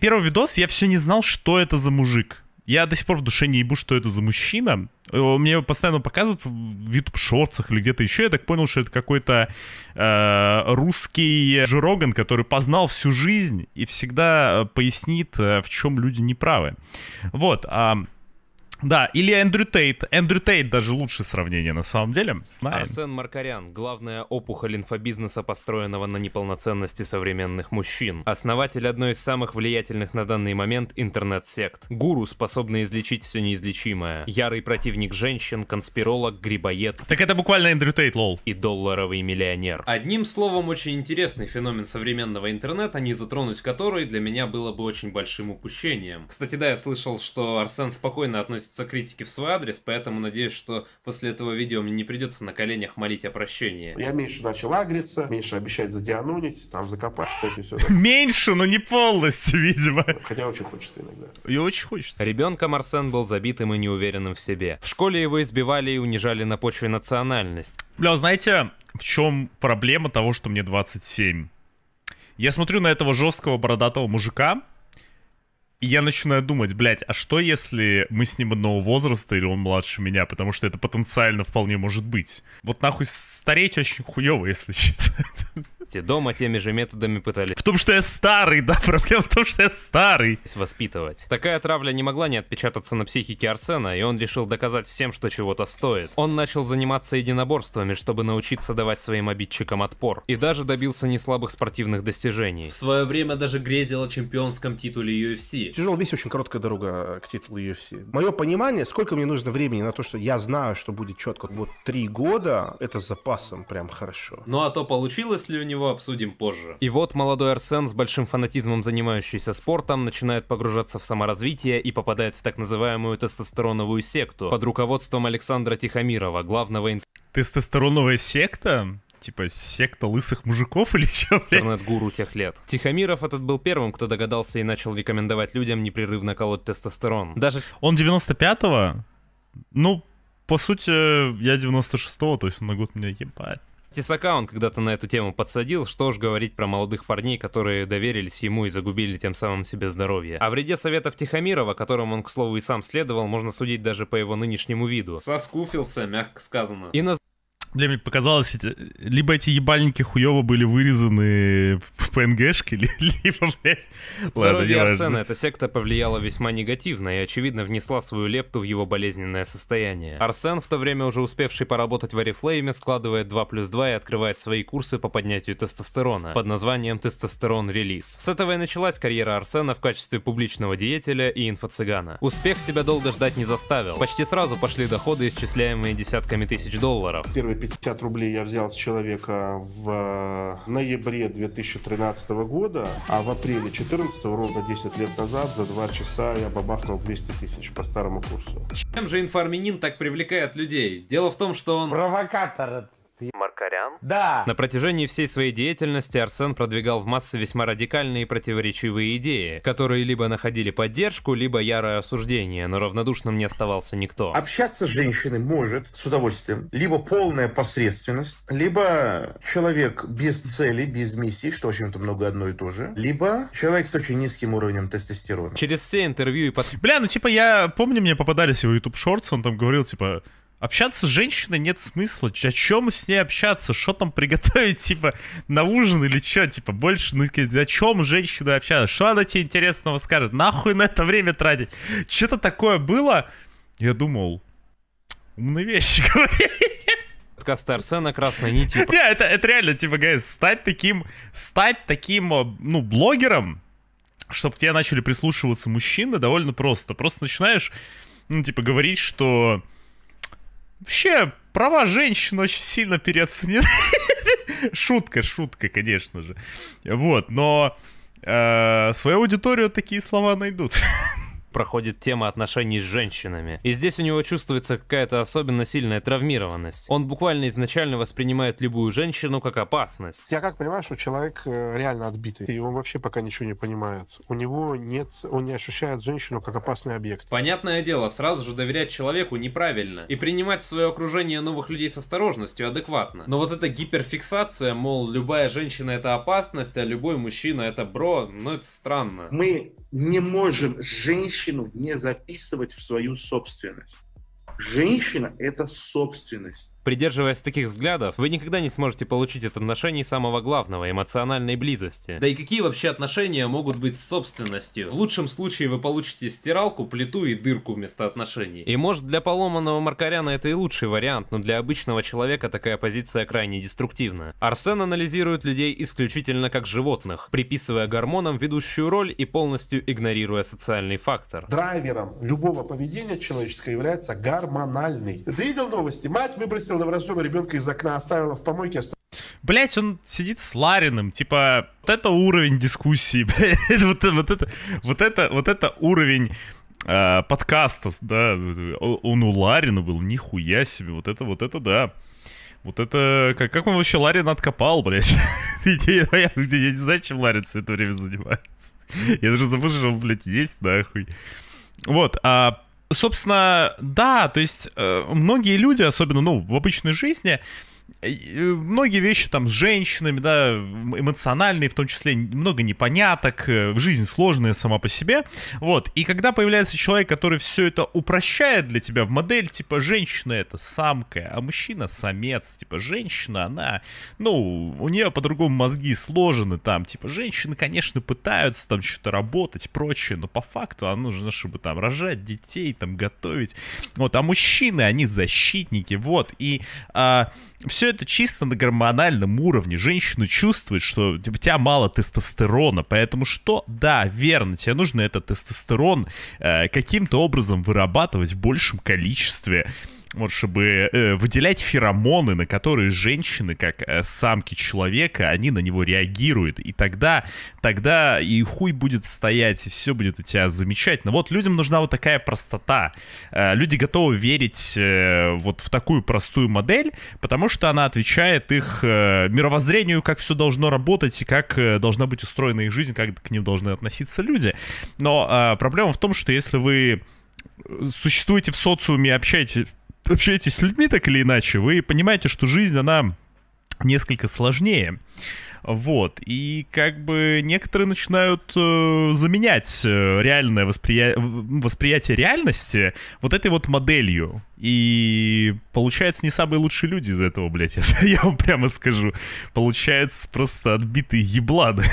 Первый видос я все не знал, что это за мужик. Я до сих пор в душе не ебу, что это за мужчина. Э, мне постоянно показывают в YouTube шорцах или где-то еще. Я так понял, что это какой-то э, русский Жироган, который познал всю жизнь и всегда э, пояснит, э, в чем люди неправы. Вот. А да, или Эндрю Тейт. Эндрю Тейт даже лучшее сравнение на самом деле. Найн. Арсен Маркарян. Главная опухоль инфобизнеса, построенного на неполноценности современных мужчин. Основатель одной из самых влиятельных на данный момент интернет-сект. Гуру, способный излечить все неизлечимое. Ярый противник женщин, конспиролог, грибоед. Так это буквально Эндрю Тейт, лол. И долларовый миллионер. Одним словом, очень интересный феномен современного интернета, не затронуть который для меня было бы очень большим упущением. Кстати, да, я слышал, что Арсен спокойно относится относятся критики в свой адрес, поэтому надеюсь, что после этого видео мне не придется на коленях молить о прощении. Я меньше начал агриться, меньше обещать задианунить, там закопать, хоть и все. Меньше, но не полностью, видимо. Хотя очень хочется иногда. И очень хочется. Ребенком Арсен был забитым и неуверенным в себе. В школе его избивали и унижали на почве национальность. Бля, знаете, в чем проблема того, что мне 27? Я смотрю на этого жесткого бородатого мужика, и я начинаю думать, блядь, а что если мы с ним одного возраста или он младше меня, потому что это потенциально вполне может быть. Вот нахуй стареть очень хуево, если честно месте. Дома теми же методами пытались... В том, что я старый, да, проблема в том, что я старый. ...воспитывать. Такая травля не могла не отпечататься на психике Арсена, и он решил доказать всем, что чего-то стоит. Он начал заниматься единоборствами, чтобы научиться давать своим обидчикам отпор. И даже добился неслабых спортивных достижений. В свое время даже грезил о чемпионском титуле UFC. Тяжелый весь очень короткая дорога э, к титулу UFC. Мое понимание, сколько мне нужно времени на то, что я знаю, что будет четко. Вот три года, это с запасом прям хорошо. Ну а то получилось ли у него его обсудим позже. И вот молодой Арсен, с большим фанатизмом занимающийся спортом, начинает погружаться в саморазвитие и попадает в так называемую тестостероновую секту под руководством Александра Тихомирова, главного ин. Тестостероновая секта? типа секта лысых мужиков или что, Интернет-гуру тех лет. Тихомиров этот был первым, кто догадался и начал рекомендовать людям непрерывно колоть тестостерон. Даже... Он 95-го? Ну, по сути, я 96-го, то есть на год меня ебать. Тесака он когда-то на эту тему подсадил, что ж говорить про молодых парней, которые доверились ему и загубили тем самым себе здоровье. О вреде советов Тихомирова, которым он, к слову, и сам следовал, можно судить даже по его нынешнему виду. Соскуфился, мягко сказано. И на мне, мне показалось, либо эти ебальники хуево были вырезаны в ПНГшке, либо, блядь... Здоровье Ладно, Арсена эта секта повлияла весьма негативно и, очевидно, внесла свою лепту в его болезненное состояние. Арсен, в то время уже успевший поработать в Арифлейме, складывает 2 плюс 2 и открывает свои курсы по поднятию тестостерона под названием «Тестостерон Релиз». С этого и началась карьера Арсена в качестве публичного деятеля и инфо-цыгана. Успех себя долго ждать не заставил. Почти сразу пошли доходы, исчисляемые десятками тысяч долларов. Первый 250 рублей я взял с человека в э, ноябре 2013 года, а в апреле 2014, ровно 10 лет назад, за 2 часа я бабахнул 200 тысяч по старому курсу. Чем же информинин так привлекает людей? Дело в том, что он... Провокатор ты... Маркарян? Да! На протяжении всей своей деятельности Арсен продвигал в массы весьма радикальные и противоречивые идеи, которые либо находили поддержку, либо ярое осуждение, но равнодушным не оставался никто. Общаться с женщиной может с удовольствием либо полная посредственность, либо человек без цели, без миссии, что, в общем-то, много одно и то же, либо человек с очень низким уровнем тестостерона. Через все интервью и под... Бля, ну типа я помню, мне попадались его YouTube Shorts, он там говорил, типа, Общаться с женщиной нет смысла. О чем с ней общаться? Что там приготовить, типа, на ужин или что? Типа, больше, ну, о чем женщина общается? Что она тебе интересного скажет? Нахуй на это время тратить? Что-то такое было. Я думал, умные вещи говорили. Подкаста Арсена «Красная нить». Не, это, это реально, типа, гайз, стать таким, стать таким, э, ну, блогером, чтобы к тебе начали прислушиваться мужчины, довольно просто. Просто начинаешь, ну, типа, говорить, что Вообще, права женщин очень сильно переоценены. шутка, шутка, конечно же. Вот, но э, свою аудиторию такие слова найдут. проходит тема отношений с женщинами. И здесь у него чувствуется какая-то особенно сильная травмированность. Он буквально изначально воспринимает любую женщину как опасность. Я как понимаю, что человек э, реально отбитый, и он вообще пока ничего не понимает. У него нет, он не ощущает женщину как опасный объект. Понятное дело, сразу же доверять человеку неправильно. И принимать свое окружение новых людей с осторожностью адекватно. Но вот эта гиперфиксация, мол, любая женщина это опасность, а любой мужчина это бро, ну это странно. Мы не можем женщину не записывать в свою собственность. Женщина – это собственность. Придерживаясь таких взглядов, вы никогда не сможете получить от отношений самого главного – эмоциональной близости. Да и какие вообще отношения могут быть с собственностью? В лучшем случае вы получите стиралку, плиту и дырку вместо отношений. И может для поломанного Маркаряна это и лучший вариант, но для обычного человека такая позиция крайне деструктивна. Арсен анализирует людей исключительно как животных, приписывая гормонам ведущую роль и полностью игнорируя социальный фактор. Драйвером любого поведения человеческого является гормональный. Ты видел новости? Мать выбросила выстрел Новороссова ребенка из окна оставила в помойке. Блять, он сидит с Лариным, типа, вот это уровень дискуссии, блядь, вот, вот, это, вот, это, вот это уровень э, подкаста, да, он у Ларина был, нихуя себе, вот это, вот это, да. Вот это... Как, как он вообще Ларин откопал, блядь? я, я, я не знаю, чем Ларин все это время занимается. я даже забыл, что он, блядь, есть, нахуй. Вот, а собственно, да, то есть э, многие люди, особенно, ну, в обычной жизни, Э, э, многие вещи там с женщинами, да, эмоциональные, в том числе много непоняток, э, жизнь сложная сама по себе, вот, и когда появляется человек, который все это упрощает для тебя в модель, типа, женщина это самка, а мужчина самец, типа, женщина, она, ну, у нее по-другому мозги сложены там, типа, женщины, конечно, пытаются там что-то работать, прочее, но по факту она нужна чтобы там рожать детей, там, готовить, вот, а мужчины, они защитники, вот, и... А, все это чисто на гормональном уровне. Женщина чувствует, что типа, у тебя мало тестостерона, поэтому что? Да, верно, тебе нужно этот тестостерон э, каким-то образом вырабатывать в большем количестве вот чтобы э, выделять феромоны, на которые женщины, как э, самки человека, они на него реагируют. И тогда, тогда и хуй будет стоять, и все будет у тебя замечательно. Вот людям нужна вот такая простота. Э, люди готовы верить э, вот в такую простую модель, потому что она отвечает их э, мировоззрению, как все должно работать и как э, должна быть устроена их жизнь, как к ним должны относиться люди. Но э, проблема в том, что если вы э, существуете в социуме, общаетесь общаетесь с людьми так или иначе, вы понимаете, что жизнь, она несколько сложнее. Вот, и как бы некоторые начинают э, заменять э, реальное восприя... восприятие реальности вот этой вот моделью. И получаются не самые лучшие люди из этого, блядь, я, я вам прямо скажу. Получается просто отбитые еблады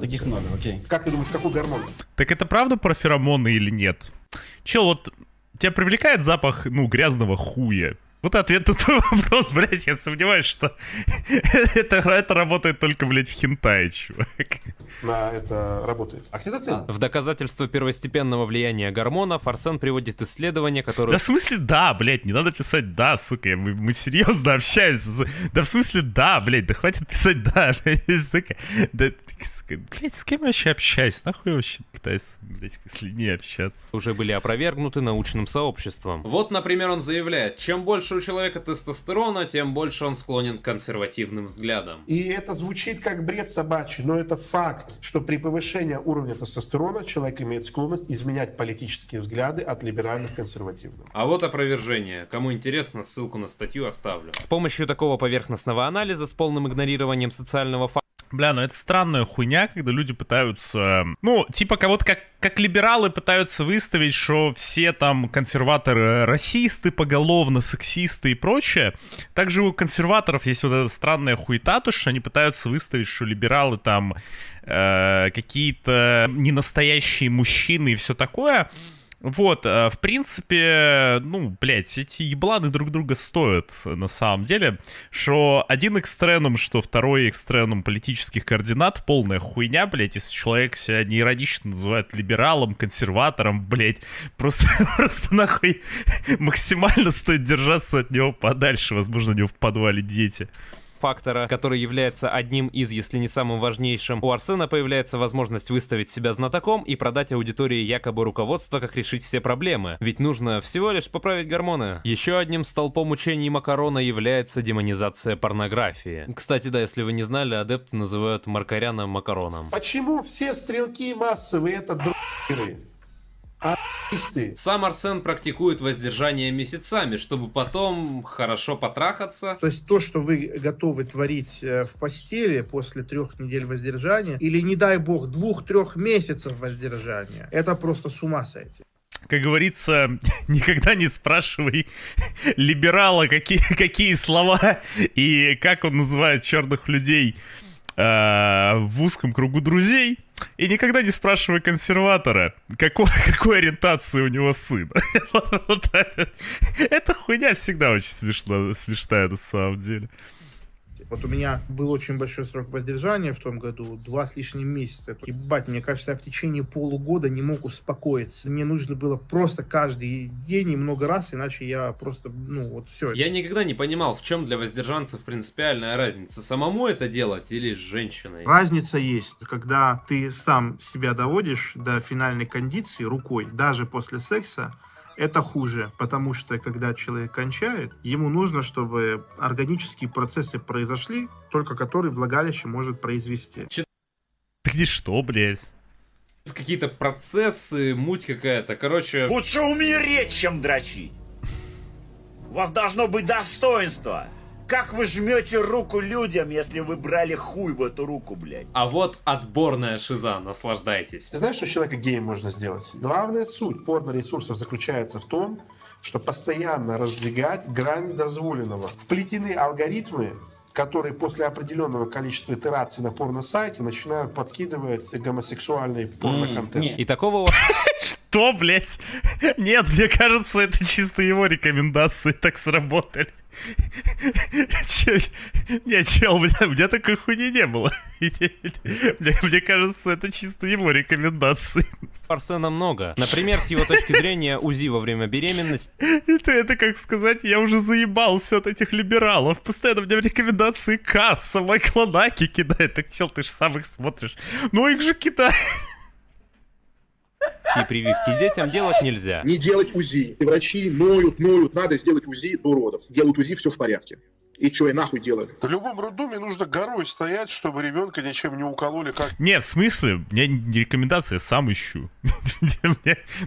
Таких много, окей. Как ты думаешь, какой гормон? Так это правда про феромоны или нет? Че, вот тебя привлекает запах, ну, грязного хуя? Вот ответ на твой вопрос, блядь, я сомневаюсь, что это, это работает только, блядь, в хентай, чувак. Да, это работает. Окситоцин. А, в доказательство первостепенного влияния гормонов Арсен приводит исследования, которые... Да в смысле да, блядь, не надо писать да, сука, я, мы, мы серьезно общаемся. Да в смысле да, блядь, да хватит писать да, блядь, сука. Да, блядь, с кем я вообще общаюсь? Нахуй я вообще пытаюсь, блядь, с людьми общаться? Уже были опровергнуты научным сообществом. Вот, например, он заявляет, чем больше у человека тестостерона, тем больше он склонен к консервативным взглядам. И это звучит как бред собачий, но это факт, что при повышении уровня тестостерона человек имеет склонность изменять политические взгляды от либеральных к консервативным. А вот опровержение. Кому интересно, ссылку на статью оставлю. С помощью такого поверхностного анализа с полным игнорированием социального факта. Бля, ну это странная хуйня, когда люди пытаются... Ну, типа кого-то как, как либералы пытаются выставить, что все там консерваторы э, расисты, поголовно сексисты и прочее. Также у консерваторов есть вот эта странная хуета, то, что они пытаются выставить, что либералы там э, какие-то ненастоящие мужчины и все такое. Вот, э, в принципе, ну, блядь, эти ебланы друг друга стоят, э, на самом деле, что один экстреном, что второй экстреном политических координат, полная хуйня, блядь, если человек себя неиронично называет либералом, консерватором, блядь, просто, просто нахуй максимально стоит держаться от него подальше, возможно, у него в подвале дети фактора, который является одним из, если не самым важнейшим, у Арсена появляется возможность выставить себя знатоком и продать аудитории якобы руководство, как решить все проблемы. Ведь нужно всего лишь поправить гормоны. Еще одним столпом учений Макарона является демонизация порнографии. Кстати, да, если вы не знали, адепты называют Маркаряна Макароном. Почему все стрелки массовые это дру***еры? Сам Арсен практикует воздержание месяцами, чтобы потом хорошо потрахаться. То есть то, что вы готовы творить э, в постели после трех недель воздержания, или, не дай бог, двух-трех месяцев воздержания, это просто с ума сойти как говорится, никогда не спрашивай либерала, какие, какие слова и как он называет черных людей э, в узком кругу друзей. И никогда не спрашивай консерватора, какой, какой ориентации у него сын. Эта хуйня всегда очень смешная, смешная на самом деле. Вот у меня был очень большой срок воздержания в том году, два с лишним месяца. Ебать, мне кажется, я в течение полугода не мог успокоиться. Мне нужно было просто каждый день и много раз, иначе я просто, ну, вот все. Я никогда не понимал, в чем для воздержанцев принципиальная разница. Самому это делать или с женщиной? Разница есть. Когда ты сам себя доводишь до финальной кондиции рукой, даже после секса, это хуже, потому что когда человек кончает, ему нужно, чтобы органические процессы произошли, только которые влагалище может произвести. Ты где что, блядь? Какие-то процессы, муть какая-то, короче... Лучше умереть, чем дрочить! У вас должно быть достоинство! как вы жмете руку людям, если вы брали хуй в эту руку, блядь? А вот отборная шиза, наслаждайтесь. Ты знаешь, что человека геем можно сделать? Главная суть порно-ресурсов заключается в том, что постоянно раздвигать грани дозволенного. Вплетены алгоритмы, которые после определенного количества итераций на порно-сайте начинают подкидывать гомосексуальный порно-контент. Mm, и такого... Что, блядь? Нет, мне кажется, это чисто его рекомендации так сработали. Че, не, чел, у меня такой хуйни не было. Мне, мне кажется, это чисто его рекомендации. Арсена много. Например, с его точки зрения, УЗИ во время беременности. Это, это как сказать, я уже заебался от этих либералов. Постоянно мне в рекомендации касса, Майкла Наки кидает. Так, чел, ты же сам их смотришь. Ну, их же кидают. И прививки детям делать нельзя? Не делать УЗИ. И врачи ноют, ноют, надо сделать УЗИ до родов. Делают УЗИ, все в порядке и чего и нахуй делали. В любом роддоме нужно горой стоять, чтобы ребенка ничем не укололи. Как... Не, в смысле? мне не рекомендации, я сам ищу.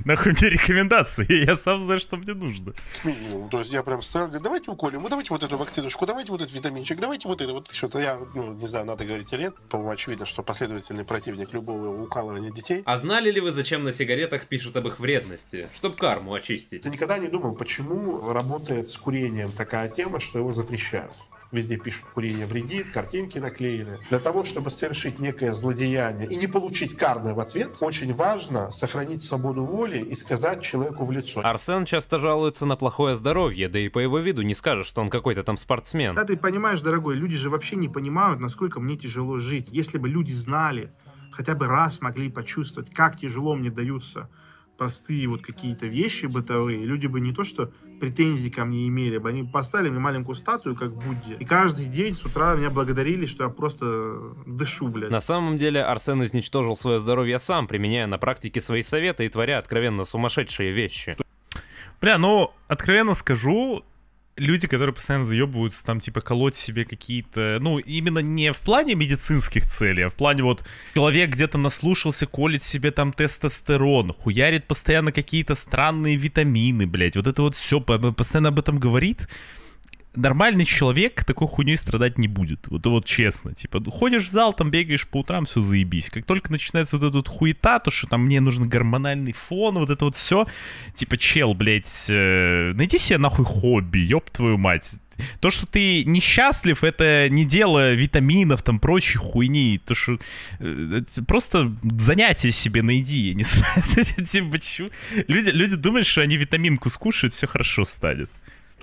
Нахуй мне рекомендации, я сам знаю, что мне нужно. Минимум, то есть я прям стоял, говорю, давайте уколем, ну давайте вот эту вакциночку, давайте вот этот витаминчик, давайте вот это, вот что-то. Я, ну, не знаю, надо говорить или нет, по-моему, очевидно, что последовательный противник любого укалывания детей. А знали ли вы, зачем на сигаретах пишут об их вредности? Чтоб карму очистить. Ты никогда не думал, почему работает с курением такая тема, что его запрещают? Везде пишут, курение вредит, картинки наклеили Для того, чтобы совершить некое злодеяние и не получить кармы в ответ, очень важно сохранить свободу воли и сказать человеку в лицо. Арсен часто жалуется на плохое здоровье, да и по его виду не скажешь, что он какой-то там спортсмен. Да ты понимаешь, дорогой, люди же вообще не понимают, насколько мне тяжело жить. Если бы люди знали, хотя бы раз могли почувствовать, как тяжело мне даются простые вот какие-то вещи бытовые, люди бы не то что претензий ко мне имели бы, они поставили мне маленькую статую, как Будде. И каждый день с утра меня благодарили, что я просто дышу, блядь. На самом деле Арсен изничтожил свое здоровье сам, применяя на практике свои советы и творя откровенно сумасшедшие вещи. Бля, ну, откровенно скажу, люди, которые постоянно заебываются, там, типа, колоть себе какие-то... Ну, именно не в плане медицинских целей, а в плане вот человек где-то наслушался, колет себе там тестостерон, хуярит постоянно какие-то странные витамины, блядь. Вот это вот все постоянно об этом говорит нормальный человек такой хуйней страдать не будет. Вот, вот честно. Типа, ходишь в зал, там бегаешь по утрам, все заебись. Как только начинается вот эта вот хуета, то, что там мне нужен гормональный фон, вот это вот все. Типа, чел, блядь, э, найди себе нахуй хобби, ёб твою мать. То, что ты несчастлив, это не дело витаминов, там, прочей хуйни. То, что... Э, просто занятие себе найди. Я не знаю, типа, почему... Люди, люди думают, что они витаминку скушают, все хорошо станет.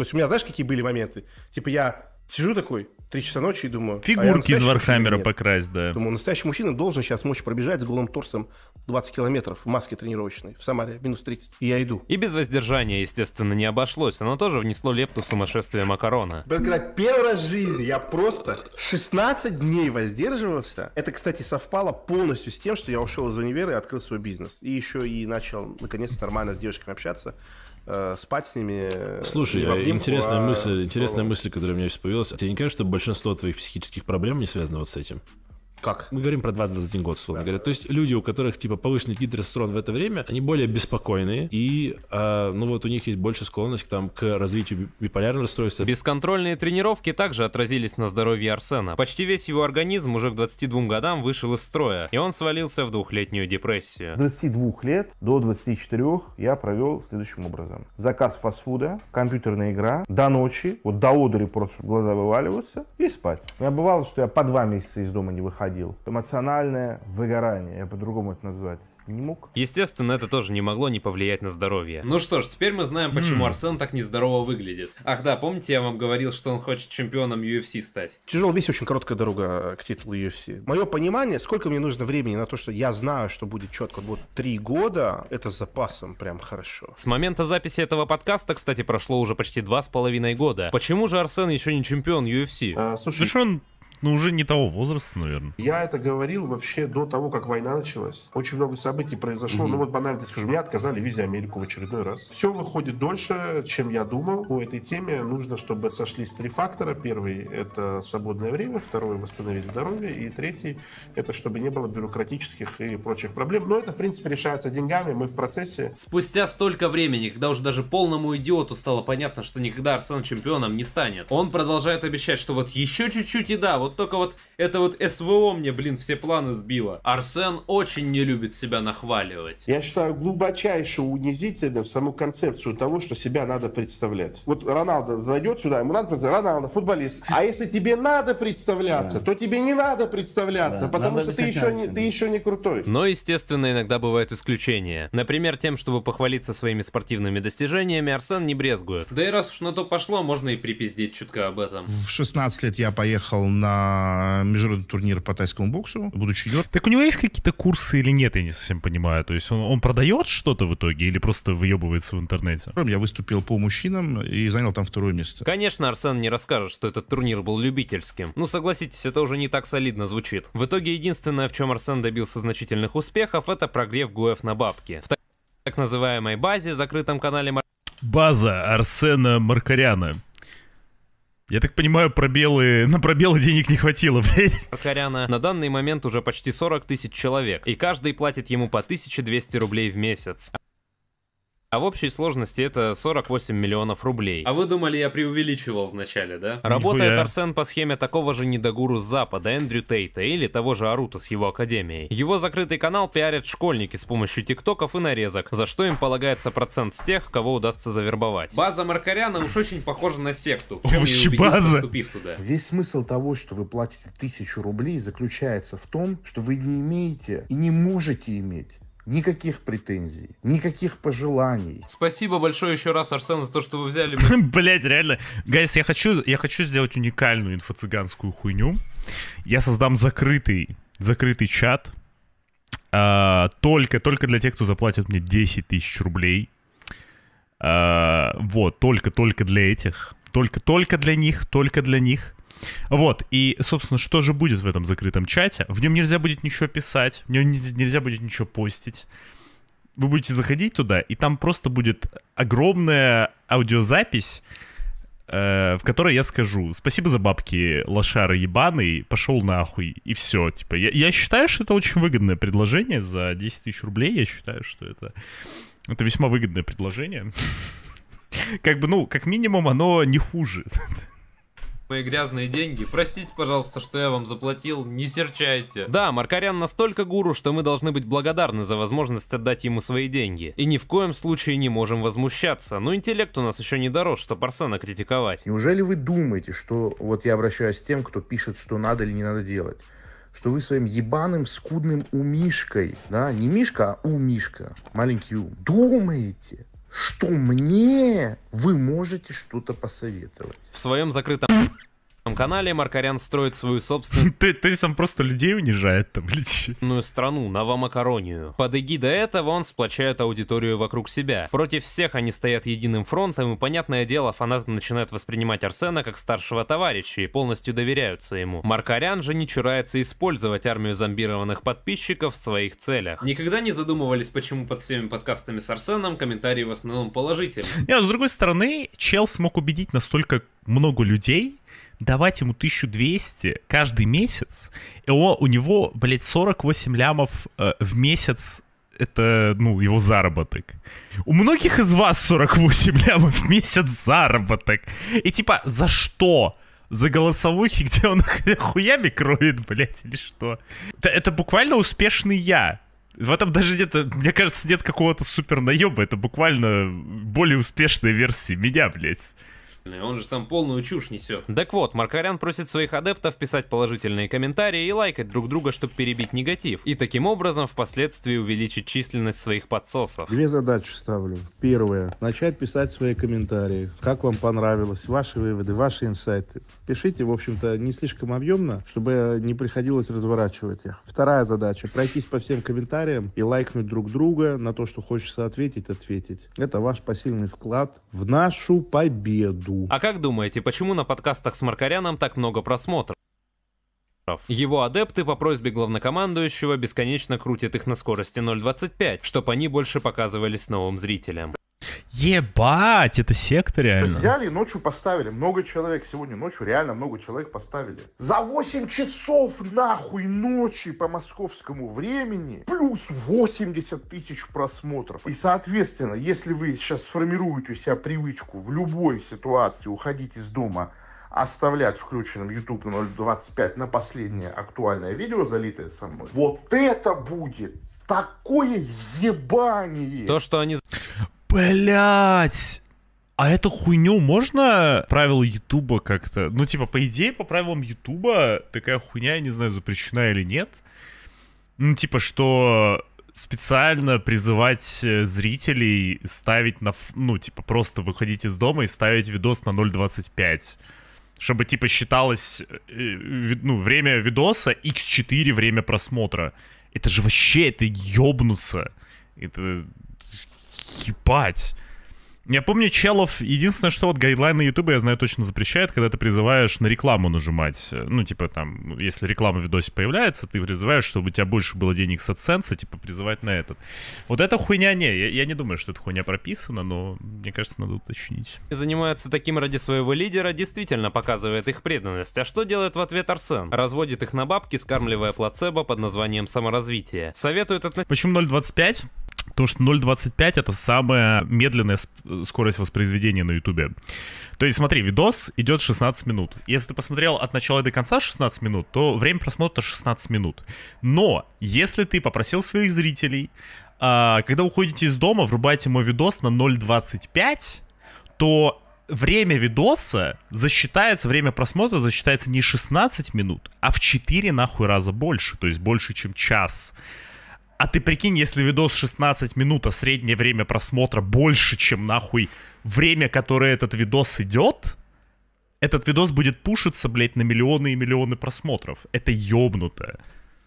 То есть у меня, знаешь, какие были моменты? Типа я сижу такой, три часа ночи и думаю... А Фигурки а из Вархаммера покрасть, да. Думаю, настоящий мужчина должен сейчас мочь пробежать с голым торсом 20 километров в маске тренировочной в Самаре, минус 30. И я иду. И без воздержания, естественно, не обошлось. Оно тоже внесло лепту в сумасшествие Макарона. Блин, когда первый раз в жизни я просто 16 дней воздерживался. Это, кстати, совпало полностью с тем, что я ушел из универа и открыл свой бизнес. И еще и начал, наконец-то, нормально с девушками общаться Э, спать с ними. Э, Слушай, а обнимку, интересная а... мысль, интересная мысль, которая у меня сейчас появилась. А тебе не кажется, что большинство твоих психических проблем не связано вот с этим? Как? Мы говорим про 2021 год, условно да. говоря. То есть люди, у которых типа повышенный титрестрон в это время, они более беспокойные, и э, ну вот у них есть больше склонность там, к развитию биполярного расстройства. Бесконтрольные тренировки также отразились на здоровье Арсена. Почти весь его организм уже к 22 годам вышел из строя, и он свалился в двухлетнюю депрессию. С 22 лет до 24 я провел следующим образом. Заказ фастфуда, компьютерная игра, до ночи, вот до одури просто глаза вываливаются, и спать. Я бывало, что я по два месяца из дома не выходил проходил. Эмоциональное выгорание, я по-другому это назвать не мог. Естественно, это тоже не могло не повлиять на здоровье. Ну что ж, теперь мы знаем, почему Арсен так нездорово выглядит. Ах да, помните, я вам говорил, что он хочет чемпионом UFC стать? Тяжело весь очень короткая дорога к титулу UFC. Мое понимание, сколько мне нужно времени на то, что я знаю, что будет четко. Вот три года, это с запасом прям хорошо. С момента записи этого подкаста, кстати, прошло уже почти два с половиной года. Почему же Арсен еще не чемпион UFC? А, слушай, Слушай, он ну, уже не того возраста, наверное. Я это говорил вообще до того, как война началась. Очень много событий произошло. Mm-hmm. Ну вот банально скажу, меня отказали в визе Америку в очередной раз. Все выходит дольше, чем я думал. По этой теме нужно, чтобы сошлись три фактора. Первый — это свободное время. Второй — восстановить здоровье. И третий — это чтобы не было бюрократических и прочих проблем. Но это, в принципе, решается деньгами. Мы в процессе. Спустя столько времени, когда уже даже полному идиоту стало понятно, что никогда Арсен чемпионом не станет, он продолжает обещать, что вот еще чуть-чуть и да, вот вот только вот это вот СВО мне, блин, все планы сбило. Арсен очень не любит себя нахваливать. Я считаю глубочайше унизительным саму концепцию того, что себя надо представлять. Вот Роналдо зайдет сюда, ему надо представлять, Роналдо футболист. А если тебе надо представляться, да. то тебе не надо представляться, да. потому надо что ты еще, не, ты еще не крутой. Но, естественно, иногда бывают исключения. Например, тем, чтобы похвалиться своими спортивными достижениями, Арсен не брезгует. Да и раз уж на то пошло, можно и припиздеть чутка об этом. В 16 лет я поехал на на международный турнир по тайскому боксу, будучи йор. Так у него есть какие-то курсы или нет, я не совсем понимаю. То есть он, он продает что-то в итоге или просто выебывается в интернете? Я выступил по мужчинам и занял там второе место. Конечно, Арсен не расскажет, что этот турнир был любительским. Ну, согласитесь, это уже не так солидно звучит. В итоге единственное, в чем Арсен добился значительных успехов, это прогрев Гуэф на бабке В так называемой базе, закрытом канале... База Арсена Маркаряна. Я так понимаю, пробелы... на пробелы денег не хватило, блядь. Коряна на данный момент уже почти 40 тысяч человек, и каждый платит ему по 1200 рублей в месяц. А в общей сложности это 48 миллионов рублей. А вы думали, я преувеличивал вначале, да? Работает Нихуя. Арсен по схеме такого же недогуру с Запада, Эндрю Тейта или того же Арута с его академией. Его закрытый канал пиарят школьники с помощью тиктоков и нарезок, за что им полагается процент с тех, кого удастся завербовать. База Маркаряна уж очень похожа на секту, в чем вообще база? вступив туда. Весь смысл того, что вы платите тысячу рублей, заключается в том, что вы не имеете и не можете иметь Никаких претензий, никаких пожеланий. Спасибо большое еще раз, Арсен, за то, что вы взяли. Блять, реально. Гайс, я хочу, я хочу сделать уникальную инфо-цыганскую хуйню. Я создам закрытый, закрытый чат. А, только, только для тех, кто заплатит мне 10 тысяч рублей. А, вот, только, только для этих. Только, только для них, только для них. Вот, и, собственно, что же будет в этом закрытом чате? В нем нельзя будет ничего писать, в нем нельзя будет ничего постить. Вы будете заходить туда, и там просто будет огромная аудиозапись, э, в которой я скажу «Спасибо за бабки, лошара ебаный, пошел нахуй». И все, типа, я, я считаю, что это очень выгодное предложение за 10 тысяч рублей, я считаю, что это, это весьма выгодное предложение. Как бы, ну, как минимум, оно не хуже. мои грязные деньги. Простите, пожалуйста, что я вам заплатил, не серчайте. Да, Маркарян настолько гуру, что мы должны быть благодарны за возможность отдать ему свои деньги. И ни в коем случае не можем возмущаться. Но интеллект у нас еще не дорос, что парсона критиковать. Неужели вы думаете, что... Вот я обращаюсь к тем, кто пишет, что надо или не надо делать что вы своим ебаным скудным умишкой, да, не мишка, а умишка, маленький ум, думаете, что мне вы можете что-то посоветовать. В своем закрытом канале Маркарян строит свою собственную... Ты, ты сам просто людей унижает там, блин. страну, новомакаронию. Под эгидой этого он сплочает аудиторию вокруг себя. Против всех они стоят единым фронтом, и, понятное дело, фанаты начинают воспринимать Арсена как старшего товарища и полностью доверяются ему. Маркарян же не чурается использовать армию зомбированных подписчиков в своих целях. Никогда не задумывались, почему под всеми подкастами с Арсеном комментарии в основном положительные. Нет, ну, с другой стороны, чел смог убедить настолько много людей, давать ему 1200 каждый месяц, и он, у него, блядь, 48 лямов э, в месяц это, ну, его заработок. У многих из вас 48 лямов в месяц заработок. И типа, за что? за голосовухи, где он хуями кроет, блядь, или что. Это, это буквально успешный я. В этом даже где-то, мне кажется, нет какого-то супер наеба. Это буквально более успешная версия меня, блядь. Он же там полную чушь несет. Так вот, Маркарян просит своих адептов писать положительные комментарии и лайкать друг друга, чтобы перебить негатив. И таким образом впоследствии увеличить численность своих подсосов. Две задачи ставлю. Первая. Начать писать свои комментарии. Как вам понравилось? Ваши выводы, ваши инсайты. Пишите, в общем-то, не слишком объемно, чтобы не приходилось разворачивать их. Вторая задача. Пройтись по всем комментариям и лайкнуть друг друга на то, что хочется ответить, ответить. Это ваш посильный вклад в нашу победу жду. А как думаете, почему на подкастах с Маркаряном так много просмотров? Его адепты по просьбе главнокомандующего бесконечно крутят их на скорости 0.25, чтобы они больше показывались новым зрителям. Ебать, это секта реально. Взяли ночью поставили. Много человек сегодня ночью, реально много человек поставили. За 8 часов нахуй ночи по московскому времени плюс 80 тысяч просмотров. И соответственно, если вы сейчас сформируете у себя привычку в любой ситуации уходить из дома оставлять включенным YouTube на 0.25 на последнее актуальное видео, залитое со мной. Вот это будет такое ебание. То, что они... Блять! А эту хуйню можно правил Ютуба как-то? Ну, типа, по идее, по правилам Ютуба такая хуйня, я не знаю, запрещена или нет. Ну, типа, что специально призывать э, зрителей ставить на... Ну, типа, просто выходить из дома и ставить видос на 0.25 чтобы типа считалось э, ну, время видоса x4 время просмотра. Это же вообще, это ёбнуться. Это ебать. Я помню, челов, единственное, что вот гайдлайны Ютуба, я знаю, точно запрещает, когда ты призываешь на рекламу нажимать. Э, ну, типа там, если реклама в видосе появляется, ты призываешь, чтобы у тебя больше было денег с AdSense, типа призывать на этот. Вот это хуйня не, я, я не думаю, что эта хуйня прописана, но мне кажется, надо уточнить. Занимаются таким ради своего лидера, действительно показывает их преданность. А что делает в ответ Арсен? Разводит их на бабки, скармливая плацебо под названием саморазвитие. Советует относиться... Почему 0,25? То что 0.25 это самая медленная скорость воспроизведения на Ютубе. То есть смотри, видос идет 16 минут. Если ты посмотрел от начала до конца 16 минут, то время просмотра 16 минут. Но если ты попросил своих зрителей, а, когда уходите из дома, врубайте мой видос на 0.25, то время видоса засчитается, время просмотра засчитается не 16 минут, а в 4 нахуй раза больше, то есть больше, чем час. А ты прикинь, если видос 16 минут, а среднее время просмотра больше, чем нахуй время, которое этот видос идет, этот видос будет пушиться, блядь, на миллионы и миллионы просмотров. Это ёбнутое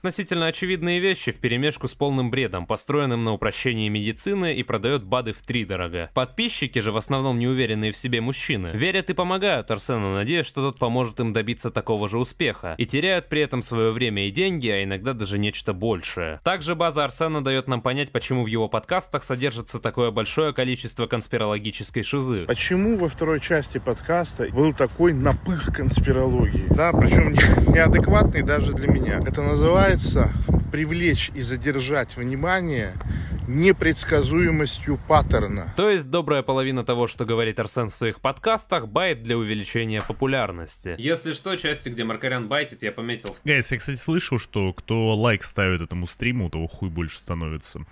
относительно очевидные вещи вперемешку с полным бредом, построенным на упрощении медицины и продает БАДы в три дорога. Подписчики же, в основном неуверенные в себе мужчины, верят и помогают Арсену, надеясь, что тот поможет им добиться такого же успеха, и теряют при этом свое время и деньги, а иногда даже нечто большее. Также база Арсена дает нам понять, почему в его подкастах содержится такое большое количество конспирологической шизы. Почему во второй части подкаста был такой напых конспирологии? Да, причем неадекватный даже для меня. Это называется пытается привлечь и задержать внимание непредсказуемостью паттерна. То есть добрая половина того, что говорит Арсен в своих подкастах, байт для увеличения популярности. Если что, части, где Маркарян байтит, я пометил. Гайс, я, кстати, слышу, что кто лайк ставит этому стриму, того хуй больше становится.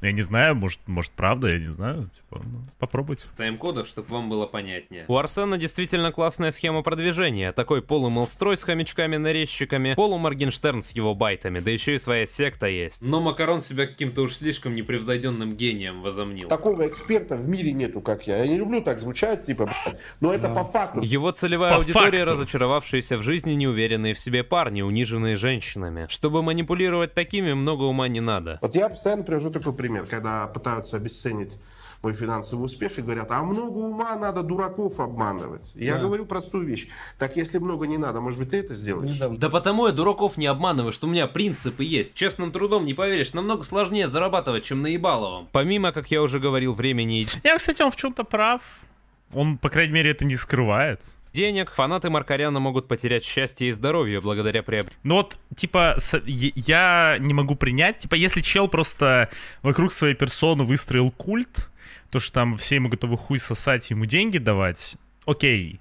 Ну, я не знаю, может, может правда, я не знаю. Типа, ну, попробуйте. В тайм-кодах, чтобы вам было понятнее. У Арсена действительно классная схема продвижения. Такой полумолстрой с хомячками-нарезчиками, полуморгенштерн с его байтами, да еще и своя секта есть. Но Макарон себя каким-то уж слишком непревзойденным гением возомнил. Такого эксперта в мире нету, как я. Я не люблю так звучать, типа, но это да. по факту. Его целевая по аудитория, факту. разочаровавшиеся в жизни, неуверенные в себе парни, униженные женщинами. Чтобы манипулировать такими, много ума не надо. Вот я постоянно привожу такой пример, когда пытаются обесценить мой финансовый успех и говорят, а много ума надо дураков обманывать. Я да. говорю простую вещь. Так если много не надо, может быть, ты это сделаешь? Недавно. Да потому я дураков не обманываю, что у меня принципы есть. Честным трудом, не поверишь, намного сложнее зарабатывать, чем наебаловым. Помимо, как я уже говорил, времени... Я, кстати, он в чем-то прав. Он, по крайней мере, это не скрывает денег, фанаты Маркаряна могут потерять счастье и здоровье благодаря приобретению. Ну вот, типа, с... я не могу принять, типа, если чел просто вокруг своей персоны выстроил культ, то, что там все ему готовы хуй сосать, ему деньги давать, окей.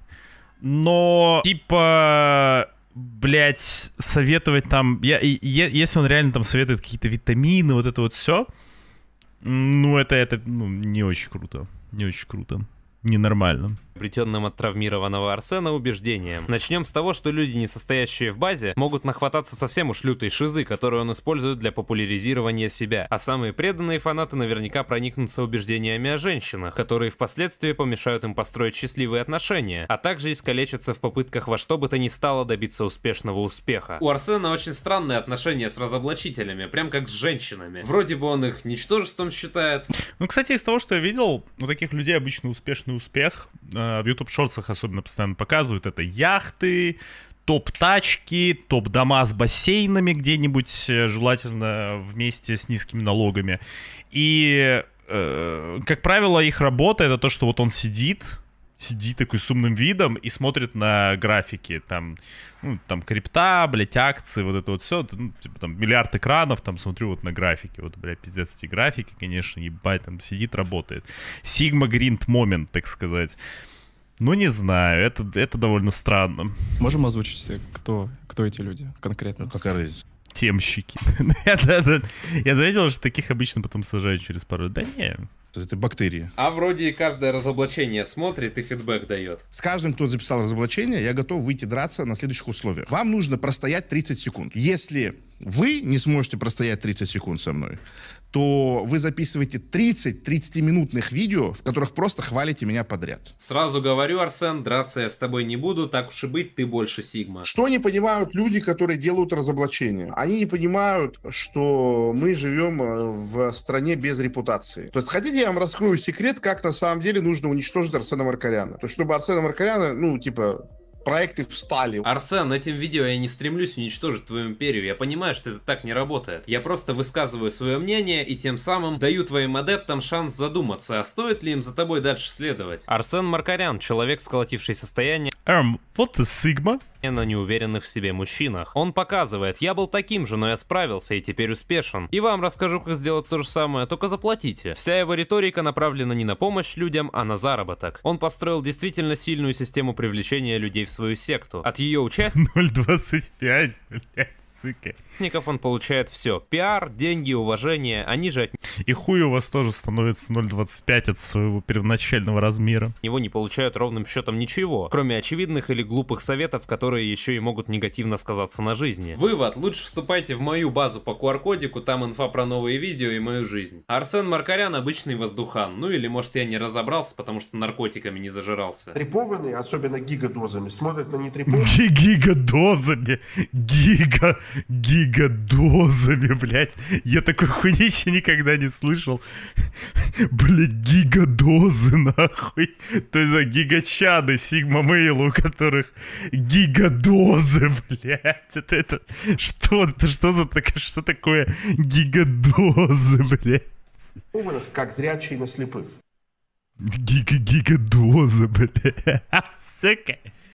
Но, типа, блять советовать там... Я, я, если он реально там советует какие-то витамины, вот это вот все, ну, это, это ну, не очень круто. Не очень круто. Ненормально приобретенным от травмированного Арсена убеждением. Начнем с того, что люди, не состоящие в базе, могут нахвататься совсем уж лютой шизы, которую он использует для популяризирования себя, а самые преданные фанаты наверняка проникнутся убеждениями о женщинах, которые впоследствии помешают им построить счастливые отношения, а также искалечатся в попытках во что бы то ни стало добиться успешного успеха. У Арсена очень странные отношения с разоблачителями, прям как с женщинами. Вроде бы он их ничтожеством считает. Ну, кстати, из того, что я видел, у таких людей обычно успешный успех, э, в YouTube шортсах особенно постоянно показывают, это яхты, топ-тачки, топ-дома с бассейнами где-нибудь, э, желательно вместе с низкими налогами. И, э, как правило, их работа — это то, что вот он сидит, сидит такой с умным видом и смотрит на графики, там, ну, там, крипта, блядь, акции, вот это вот все, ну, типа, там, миллиард экранов, там, смотрю вот на графики, вот, блядь, пиздец, эти графики, конечно, ебать, там, сидит, работает. Sigma Grind момент, так сказать. Ну, не знаю, это, это довольно странно. Можем озвучить все, кто, кто эти люди конкретно? Ну, какая разница? Темщики. Я заметил, что таких обычно потом сажают через пару. Да не, это бактерии. А вроде каждое разоблачение смотрит и фидбэк дает. С каждым, кто записал разоблачение, я готов выйти драться на следующих условиях. Вам нужно простоять 30 секунд. Если вы не сможете простоять 30 секунд со мной, что вы записываете 30-30-минутных видео, в которых просто хвалите меня подряд. Сразу говорю, Арсен, драться я с тобой не буду, так уж и быть, ты больше Сигма. Что не понимают люди, которые делают разоблачение? Они не понимают, что мы живем э, в стране без репутации. То есть, хотите, я вам раскрою секрет, как на самом деле нужно уничтожить Арсена Маркаряна? То есть, чтобы Арсена Маркаряна, ну, типа, проекты встали. Арсен, этим видео я не стремлюсь уничтожить твою империю. Я понимаю, что это так не работает. Я просто высказываю свое мнение и тем самым даю твоим адептам шанс задуматься, а стоит ли им за тобой дальше следовать. Арсен Маркарян, человек, сколотивший состояние. Эм, вот ты Сигма на неуверенных в себе мужчинах. Он показывает, я был таким же, но я справился и теперь успешен. И вам расскажу, как сделать то же самое, только заплатите. Вся его риторика направлена не на помощь людям, а на заработок. Он построил действительно сильную систему привлечения людей в свою секту. От ее участия... 0,25, блядь. Сука. Ников он получает все. Пиар, деньги, уважение, они же от... И хуй у вас тоже становится 0,25 от своего первоначального размера. Его не получают ровным счетом ничего, кроме очевидных или глупых советов, которые еще и могут негативно сказаться на жизни. Вывод. Лучше вступайте в мою базу по QR-кодику, там инфа про новые видео и мою жизнь. Арсен Маркарян обычный воздухан. Ну или, может, я не разобрался, потому что наркотиками не зажирался. Трипованные, особенно гигадозами, смотрят на нетрипованные. Гигадозами? Гига гигадозами, блядь. Я такой хуйнище никогда не слышал. Блядь, гигадозы, нахуй. То есть, да, гигачады, сигма мейла, у которых гигадозы, блядь. Это, это, что, это, что за такое, что такое гигадозы, блядь? Как зрячий на слепых. Гига-гигадозы, блядь. Сука.